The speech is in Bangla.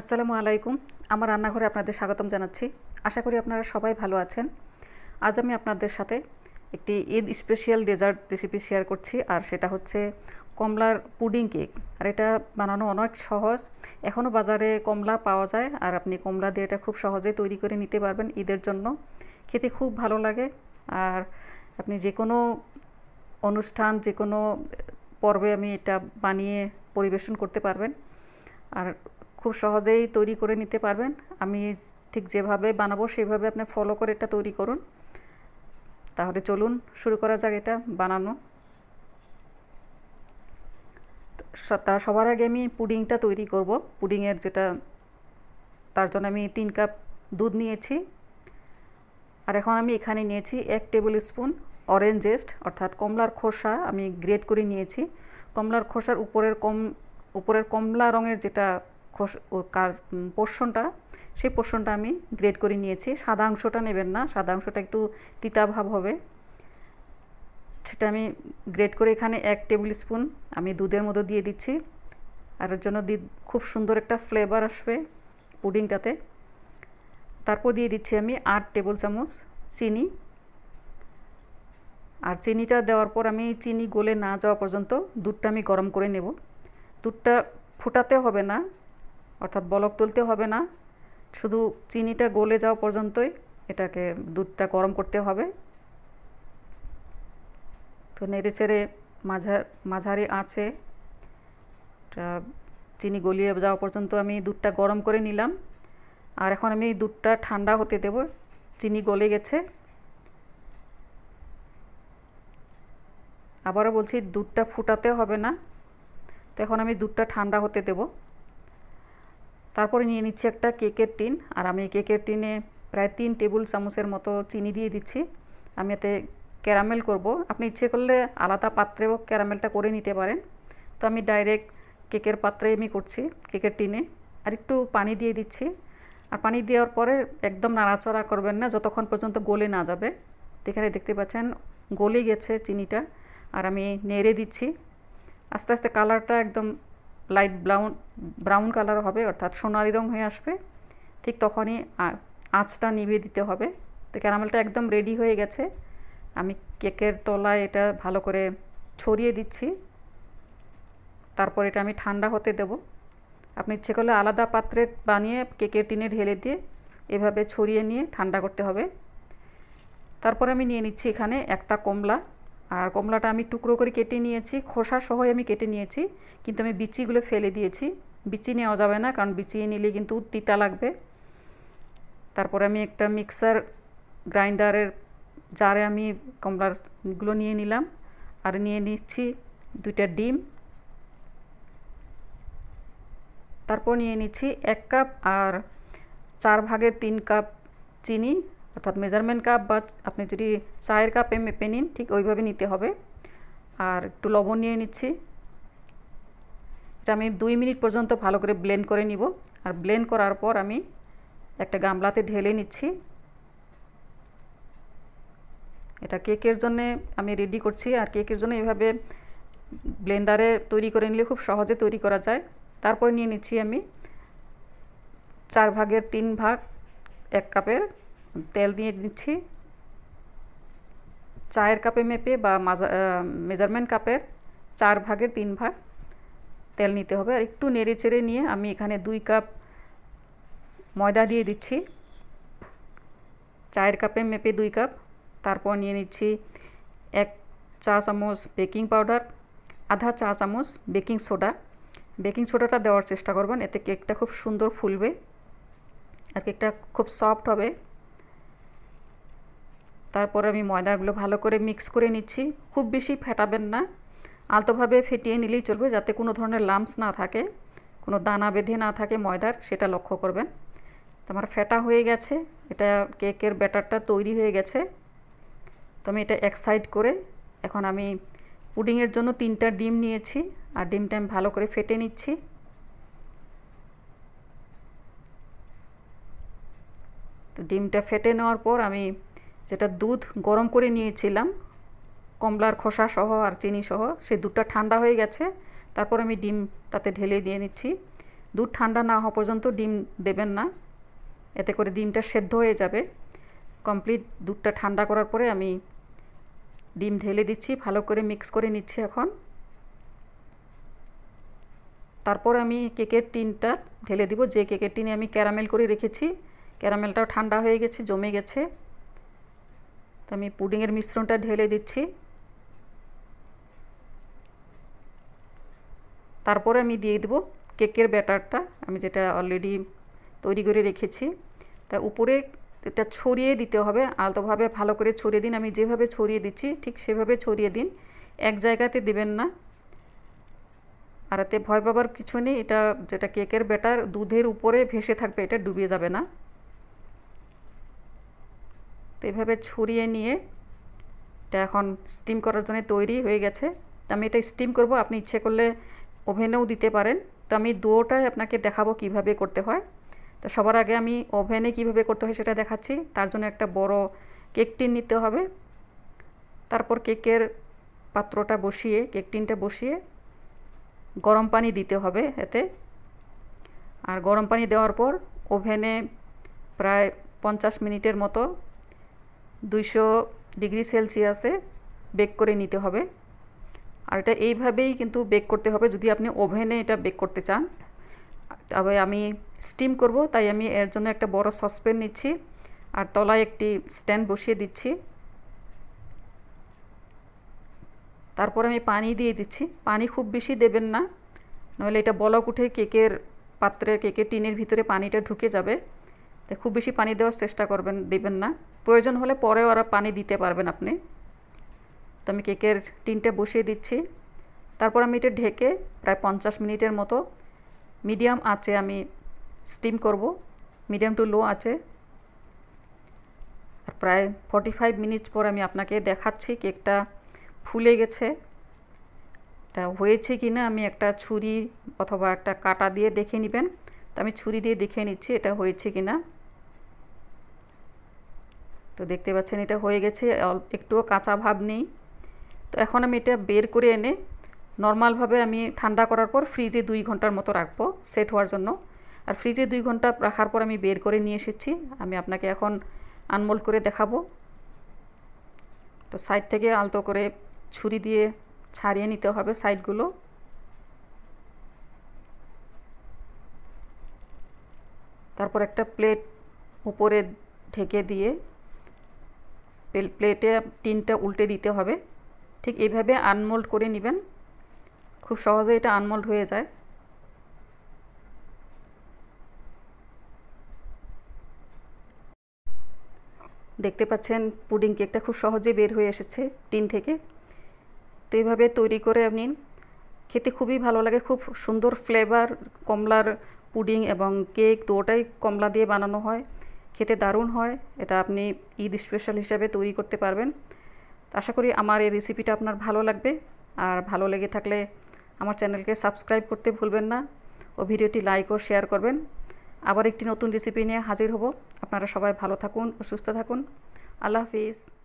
আসসালামু আলাইকুম আমার রান্নাঘরে আপনাদের স্বাগতম জানাচ্ছি আশা করি আপনারা সবাই ভালো আছেন আজ আমি আপনাদের সাথে একটি Eid special dessert recipe share করছি আর সেটা হচ্ছে কমলার পুডিং কেক আর এটা বানানো অনেক সহজ এখনও বাজারে কমলা পাওয়া যায় আর আপনি কমলা দিয়ে এটা খুব সহজে তৈরি করে নিতে পারবেন ঈদের জন্য খেতে খুব ভালো লাগে আর আপনি যে কোনো অনুষ্ঠান যে কোনো পর্বে আমি এটা বানিয়ে পরিবেশন করতে পারবেন আর খুব সহজেই তৈরি করে নিতে পারবেন আমি ঠিক যেভাবে বানাবো সেভাবে আপনি ফলো করে এটা তৈরি করুন তাহলে চলুন শুরু করা যাক এটা বানানো তা সবার আগে আমি পুডিংটা তৈরি করব পুডিংয়ের যেটা তার জন্য আমি তিন কাপ দুধ নিয়েছি আর এখন আমি এখানে নিয়েছি এক টেবিল স্পুন অরেঞ্জেস্ট অর্থাৎ কমলার খোসা আমি গ্রেট করে নিয়েছি কমলার খোসার উপরের কম উপরের কমলা রঙের যেটা খোস কার পোর্শনটা সেই পোর্শনটা আমি গ্রেড করে নিয়েছি সাদা অংশটা নেবেন না সাদা অংশটা একটু তিতাভাব হবে সেটা আমি গ্রেড করে এখানে এক টেবিল স্পুন আমি দুধের মতো দিয়ে দিচ্ছি আর ওর জন্য দি খুব সুন্দর একটা ফ্লেভার আসবে পুডিংটাতে তারপর দিয়ে দিচ্ছি আমি আট টেবিল চামচ চিনি আর চিনিটা দেওয়ার পর আমি চিনি গলে না যাওয়া পর্যন্ত দুধটা আমি গরম করে নেব দুধটা ফুটাতে হবে না অর্থাৎ বলক তুলতে হবে না শুধু চিনিটা গলে যাওয়া পর্যন্তই এটাকে দুধটা গরম করতে হবে তো নেড়েচেড়ে মাঝা মাঝারি আছে চিনি গলিয়ে যাওয়া পর্যন্ত আমি দুধটা গরম করে নিলাম আর এখন আমি দুধটা ঠান্ডা হতে দেব চিনি গলে গেছে আবারও বলছি দুধটা ফুটাতে হবে না তো এখন আমি দুধটা ঠান্ডা হতে দেবো তারপরে নিয়ে নিচ্ছি একটা কেকের টিন আর আমি কেকের টিনে প্রায় তিন টেবিল চামচের মতো চিনি দিয়ে দিচ্ছি আমি এতে ক্যারামেল করব আপনি ইচ্ছে করলে আলাদা পাত্রেও ক্যারামেলটা করে নিতে পারেন তো আমি ডাইরেক্ট কেকের পাত্রে আমি করছি কেকের টিনে আর একটু পানি দিয়ে দিচ্ছি আর পানি দেওয়ার পরে একদম নাড়াচড়া করবেন না যতক্ষণ পর্যন্ত গলে না যাবে এখানে দেখতে পাচ্ছেন গলে গেছে চিনিটা আর আমি নেড়ে দিচ্ছি আস্তে আস্তে কালারটা একদম লাইট ব্রাউন ব্রাউন কালার হবে অর্থাৎ সোনালি রং হয়ে আসবে ঠিক তখনই আঁচটা নিভিয়ে দিতে হবে তো ক্যারামেলটা একদম রেডি হয়ে গেছে আমি কেকের তলায় এটা ভালো করে ছড়িয়ে দিচ্ছি তারপর এটা আমি ঠান্ডা হতে দেব আপনি ইচ্ছে করলে আলাদা পাত্রে বানিয়ে কেকের টিনে ঢেলে দিয়ে এভাবে ছড়িয়ে নিয়ে ঠান্ডা করতে হবে তারপরে আমি নিয়ে নিচ্ছি এখানে একটা কমলা আর কমলাটা আমি টুকরো করে কেটে নিয়েছি খোসা সহই আমি কেটে নিয়েছি কিন্তু আমি বিচিগুলো ফেলে দিয়েছি বিচি নেওয়া যাবে না কারণ বিচি নিলে কিন্তু তিতা লাগবে তারপরে আমি একটা মিক্সার গ্রাইন্ডারের জারে আমি কমলাগুলো নিয়ে নিলাম আর নিয়ে নিচ্ছি দুইটা ডিম তারপর নিয়ে নিচ্ছি এক কাপ আর চার ভাগের তিন কাপ চিনি অর্থাৎ মেজারমেন্ট কাপ বা আপনি যদি চায়ের কাপে মেপে নিন ঠিক ওইভাবে নিতে হবে আর একটু লবণ নিয়ে নিচ্ছি এটা আমি দুই মিনিট পর্যন্ত ভালো করে ব্লেন্ড করে নিব আর ব্লেন্ড করার পর আমি একটা গামলাতে ঢেলে নিচ্ছি এটা কেকের জন্য আমি রেডি করছি আর কেকের জন্য এভাবে ব্লেন্ডারে তৈরি করে নিলে খুব সহজে তৈরি করা যায় তারপরে নিয়ে নিচ্ছি আমি চার ভাগের তিন ভাগ এক কাপের তেল দিয়ে দিচ্ছি চায়ের কাপে মেপে বা মাজা মেজারমেন্ট কাপের চার ভাগের তিন ভাগ তেল নিতে হবে আর একটু নেড়ে চেড়ে নিয়ে আমি এখানে দুই কাপ ময়দা দিয়ে দিচ্ছি চায়ের কাপে মেপে দুই কাপ তারপর নিয়ে নিচ্ছি এক চা চামচ বেকিং পাউডার আধা চা চামচ বেকিং সোডা বেকিং সোডাটা দেওয়ার চেষ্টা করবেন এতে কেকটা খুব সুন্দর ফুলবে আর কেকটা খুব সফট হবে তারপর আমি ময়দাগুলো ভালো করে মিক্স করে নিচ্ছি খুব বেশি ফেটাবেন না আলতোভাবে ফেটিয়ে নিলেই চলবে যাতে কোনো ধরনের লাম্পস না থাকে কোনো দানা বেঁধে না থাকে ময়দার সেটা লক্ষ্য করবেন আমার ফেটা হয়ে গেছে এটা কেকের ব্যাটারটা তৈরি হয়ে গেছে তো আমি এটা এক সাইড করে এখন আমি পুডিংয়ের জন্য তিনটা ডিম নিয়েছি আর ডিমটা আমি ভালো করে ফেটে নিচ্ছি তো ডিমটা ফেটে নেওয়ার পর আমি যেটা দুধ গরম করে নিয়েছিলাম কমলার খোসা সহ আর চিনি সহ সেই দুধটা ঠান্ডা হয়ে গেছে তারপর আমি ডিম তাতে ঢেলে দিয়ে নিচ্ছি দুধ ঠান্ডা না হওয়া পর্যন্ত ডিম দেবেন না এতে করে ডিমটা সেদ্ধ হয়ে যাবে কমপ্লিট দুধটা ঠান্ডা করার পরে আমি ডিম ঢেলে দিচ্ছি ভালো করে মিক্স করে নিচ্ছি এখন তারপর আমি কেকের টিনটা ঢেলে দিব যে কেকের টিনে আমি ক্যারামেল করে রেখেছি ক্যারামেলটাও ঠান্ডা হয়ে গেছে জমে গেছে তো আমি পুডিংয়ের মিশ্রণটা ঢেলে দিচ্ছি তারপরে আমি দিয়ে দেবো কেকের ব্যাটারটা আমি যেটা অলরেডি তৈরি করে রেখেছি তা উপরে এটা ছড়িয়ে দিতে হবে আলতোভাবে ভালো করে ছড়িয়ে দিন আমি যেভাবে ছড়িয়ে দিচ্ছি ঠিক সেভাবে ছড়িয়ে দিন এক জায়গাতে দিবেন না আর এতে ভয় পাবার কিছু নেই এটা যেটা কেকের ব্যাটার দুধের উপরে ভেসে থাকবে এটা ডুবে যাবে না তো এভাবে ছড়িয়ে নিয়ে এটা এখন স্টিম করার জন্য তৈরি হয়ে গেছে তো আমি এটা স্টিম করব আপনি ইচ্ছে করলে ওভেনেও দিতে পারেন তো আমি দুটাই আপনাকে দেখাবো কিভাবে করতে হয় তো সবার আগে আমি ওভেনে কিভাবে করতে হয় সেটা দেখাচ্ছি তার জন্য একটা বড় কেক টিন নিতে হবে তারপর কেকের পাত্রটা বসিয়ে কেক টিনটা বসিয়ে গরম পানি দিতে হবে এতে আর গরম পানি দেওয়ার পর ওভেনে প্রায় পঞ্চাশ মিনিটের মতো দুইশো ডিগ্রি সেলসিয়াসে বেক করে নিতে হবে আর এটা এইভাবেই কিন্তু বেক করতে হবে যদি আপনি ওভেনে এটা বেক করতে চান তবে আমি স্টিম করব তাই আমি এর জন্য একটা বড় সসপেন নিচ্ছি আর তলায় একটি স্ট্যান্ড বসিয়ে দিচ্ছি তারপর আমি পানি দিয়ে দিচ্ছি পানি খুব বেশি দেবেন না নইলে এটা বলক উঠে কেকের পাত্রে কেকের টিনের ভিতরে পানিটা ঢুকে যাবে খুব বেশি পানি দেওয়ার চেষ্টা করবেন দেবেন না প্রয়োজন হলে পরেও আর পানি দিতে পারবেন আপনি তো আমি কেকের টিনটা বসিয়ে দিচ্ছি তারপর আমি এটা ঢেকে প্রায় পঞ্চাশ মিনিটের মতো মিডিয়াম আছে আমি স্টিম করব মিডিয়াম টু লো আছে আর প্রায় ফর্টি ফাইভ মিনিট পর আমি আপনাকে দেখাচ্ছি কেকটা ফুলে গেছে এটা হয়েছে কি না আমি একটা ছুরি অথবা একটা কাটা দিয়ে দেখে নেবেন তো আমি ছুরি দিয়ে দেখে নিচ্ছি এটা হয়েছে কি না তো দেখতে পাচ্ছেন এটা হয়ে গেছে একটুও কাঁচা ভাব নেই তো এখন আমি এটা বের করে এনে নর্মালভাবে আমি ঠান্ডা করার পর ফ্রিজে দুই ঘন্টার মতো রাখবো সেট হওয়ার জন্য আর ফ্রিজে দুই ঘন্টা রাখার পর আমি বের করে নিয়ে এসেছি আমি আপনাকে এখন আনমোল করে দেখাবো তো সাইড থেকে আলতো করে ছুরি দিয়ে ছাড়িয়ে নিতে হবে সাইডগুলো তারপর একটা প্লেট উপরে ঢেকে দিয়ে প্লেটে টিনটা উল্টে দিতে হবে ঠিক এইভাবে আনমোল্ড করে নেবেন খুব সহজে এটা আনমোল্ড হয়ে যায় দেখতে পাচ্ছেন পুডিং কেকটা খুব সহজে বের হয়ে এসেছে টিন থেকে তো এইভাবে তৈরি করে আপনি খেতে খুবই ভালো লাগে খুব সুন্দর ফ্লেভার কমলার পুডিং এবং কেক তো ওটাই কমলা দিয়ে বানানো হয় খেতে দারুণ হয় এটা আপনি ঈদ স্পেশাল হিসাবে তৈরি করতে পারবেন আশা করি আমার এই রেসিপিটা আপনার ভালো লাগবে আর ভালো লেগে থাকলে আমার চ্যানেলকে সাবস্ক্রাইব করতে ভুলবেন না ও ভিডিওটি লাইক ও শেয়ার করবেন আবার একটি নতুন রেসিপি নিয়ে হাজির হব আপনারা সবাই ভালো থাকুন ও সুস্থ থাকুন আল্লাহ হাফিজ